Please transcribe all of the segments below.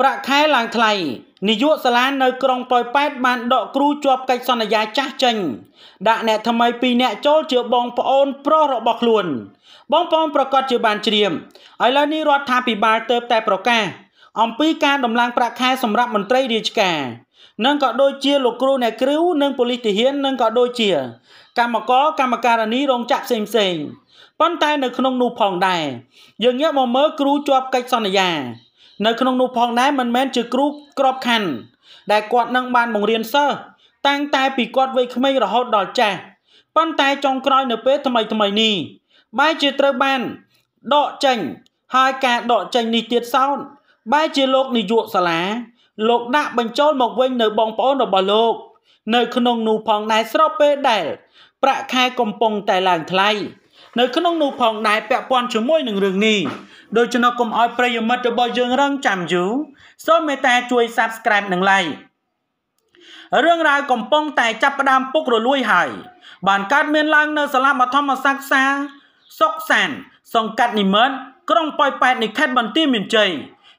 ប្រាក់ខែឡើងថ្លៃនាយកសាលានៅក្រុងប៉ោយប៉ែតបានដកគ្រូជាប់កិច្ចសន្យាចាស់ចេញដាក់អ្នកថ្មី2អ្នកចូលជាបងប្អូនប្រុសរបស់ខ្លួន បងប្អូនប្រកាសជាបានជ្រាមឥឡូវនេះរដ្ឋាភិបាលទៅតែប្រកាសអំពីការដំឡើងប្រាក់ខែសម្រាប់មន្ត្រីរាជការនឹងក៏ដូចជាលោកគ្រូអ្នកគ្រូ និងប៉ូលីសទាហាននឹងក៏ដូចជាកម្មករកម្មការិនីរោងចក្រផ្សេងផ្សេងប៉ុន្តែនៅក្នុងនោះផងដែរយើងងាកមកមើលគ្រូជាប់កិច្ចសន្យានៅក្នុងនោះផងដែរមិនមែនជាគ្រូក្របខ័ណ្ឌដែលគាត់នឹងបានបង្រៀនសិស្សតាំងតែពីគាត់វ័យក្មេងរហូតដល់ចាស់ប៉ុន្តែចុងក្រោយនៅពេលថ្មីថ្មីនេះបែរជាត្រូវបានដកចេញហើយការដកចេញនេះទៀតសោតបែរជាលោកនាយកសាលាលោកដាក់បញ្ចូលមកវិញនៅបងប្អូនរបស់លោក នៅ ក្នុងនោះផងដែរស្របពេលដែលប្រាក់ខែកំពុងតែឡើងថ្លៃនៅក្នុងនោះផងដែរពាក់ព័ន្ធជាមួយនឹងរឿងនេះដូច្នោះកុំឲ្យប្រិយមិត្តរបស់យើងរងចាំយូរសូមមេត្តាជួយ Subscribe និង Like រឿងរ៉ាវកំពុងតែចាប់ផ្ដើមពុករលួយហើយ បានកើតមានឡើងនៅសាលាបឋមសិក្សាសុកសានសង្កាត់និមិត្តក្រុងប៉ោយប៉ែតនៃខេត្តបន្ទាយមានជ័យ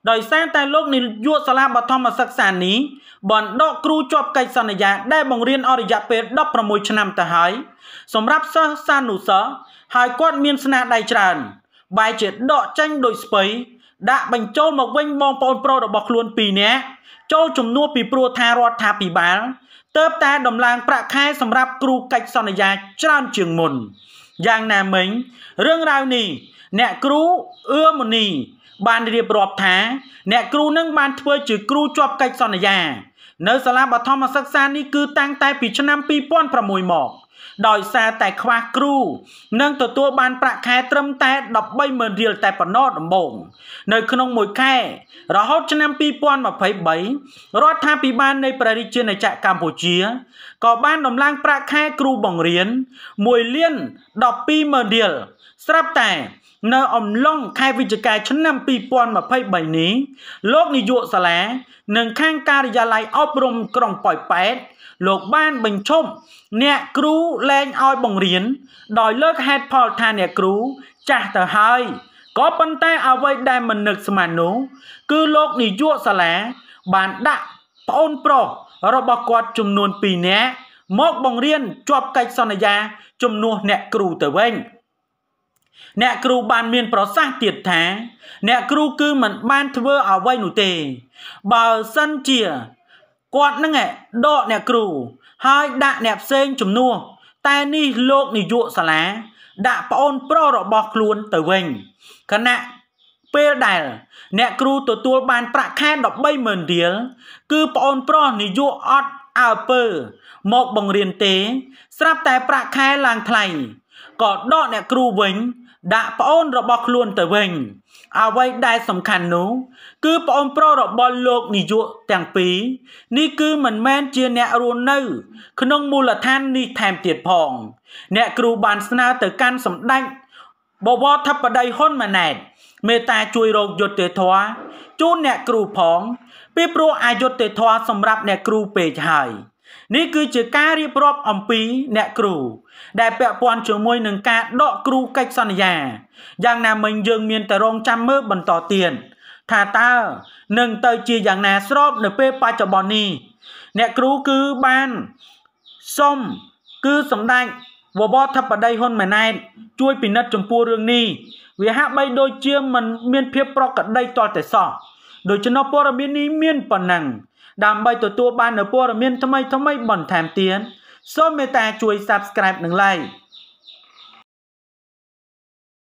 ដោយសារតែលោកនាយកសាលាបឋមសិក្សានេះបានដកគ្រូជាប់កិច្ចសន្យាដែលបង្រៀនអរិយៈពេល16ឆ្នាំទៅហើយសម្រាប់សិស្សសានុសិស្សហើយគាត់មានស្នាដៃច្រើនបែរជាដកចេញដោយស្ពៃដាក់បញ្ចូលមកវិញបងប្អូនប្រុសរបស់ខ្លួន2នាក់ចូលជំនួសពីព្រោះថារដ្ឋាភិបាលទៅតែដំឡើងប្រាក់ខែ សម្រាប់គ្រូកិច្ចសន្យាច្រើនជាងមុន យ៉ាងណាមិញរឿងរ៉ាវនេះអ្នកគ្រូអឿមនីបានរៀបរាប់ថាអ្នកគ្រូនឹងបានធ្វើជាគ្រូជាប់កិច្ចសន្យា នៅ សាលាបឋមសិក្សានេះគឺតាំងតែពីឆ្នាំ2006មកដោយសារតែខ្វះគ្រូ នឹងទទួលបានប្រាក់ខែត្រឹមតែ130,000រៀលតែប៉ុណ្ណោះដំបូងនៅក្នុងមួយខែរហូតឆ្នាំ2023រដ្ឋាភិបាលនៃព្រះរាជាណាចក្រកម្ពុជា ក៏បានដំឡើងប្រាក់ខែគ្រូបង្រៀន1លាន120,000រៀលស្រាប់តែនៅអំឡុងខែវិច្ឆិកាឆ្នាំ2023នេះលោកនាយកសាលានិងខាងការិយាល័យអប់រំក្រុងប៉ោយប៉ែតលោកបានបញ្ឈប់អ្នកគ្រូលែងឲ្យបង្រៀន ដោយលើកហេតុផលថាអ្នកគ្រូចាស់ទៅហើយក៏ប៉ុន្តែអ្វីដែលមិននឹកស្មាននោះ គឺលោកនាយកសាលាបានដាក់ប្អូនប្រុសរបស់គាត់ចំនួន2នាក់មកបង្រៀនជាប់កិច្ចសន្យាជំនួសអ្នកគ្រូទៅវិញអ្នកគ្រូបានមានប្រសាសន៍ទៀតថា អ្នកគ្រូគឺមិនបានធ្វើអ្វីនោះទេ បើសិនជាគាត់នឹងដកអ្នកគ្រូហើយដាក់អ្នកផ្សេងជំនួសតែនេះលោកនាយកសាលា ដាក់ប្អូនប្រុសរបស់ខ្លួនទៅវិញគណៈពេលដែល អ្នកគ្រូទទួលបានប្រាក់ខែ130,000រៀលគឺប្អូនប្រុសនាយកអត់អើពើមកបង្រៀនទេ ស្រាប់តែប្រាក់ខែឡើងថ្លៃក៏ដកអ្នកគ្រូវិញដាក់ប្អូនរបស់ខ្លួនទៅវិញអ្វីដែលសំខាន់នោះគឺប្អូនប្រុសរបស់លោកនាយកទាំងពីរនេះគឺមិនមែនជាអ្នករស់នៅ ក្នុងមូលដ្ឋាននេះថែមទៀតផង អ្នកគ្រូបានស្នើទៅកាន់សម្ដេចបវរធិបតីហ៊ុនម៉ាណែតមេត្តាជួយរកយុត្តិធម៌ជូនអ្នកគ្រូផងពីព្រោះអយុត្តិធម៌សម្រាប់អ្នកគ្រូពេកហើយនេះគឺជាការរៀបរាប់អំពី អ្នកគ្រូដែលពាក់ព័ន្ធជាមួយនឹងការដកគ្រូកិច្ចសន្យាយ៉ាងណាមិញយើងមានតែរងចាំមើលបន្តទៀតថាតើនឹងទៅជាយ៉ាងណាស្របនៅពេលបច្ចុប្បន្ននេះអ្នកគ្រូគឺបានសុំគឺសម្ដេចវបធិបតីហ៊ុនម៉ាណែតជួយពិនិត្យចំពោះរឿងនេះវាហាក់បីដូចជាមិនមានភាពប្រក្រតីតលតែសោះដូច្នោះព័ត៌មាននេះមានប៉ុណ្ណឹងដើម្បីទទួលបាននូវព័ត៌មានថ្មីៗបន្ថែមទៀតសូមមេត្តាជួយ Subscribe និង Like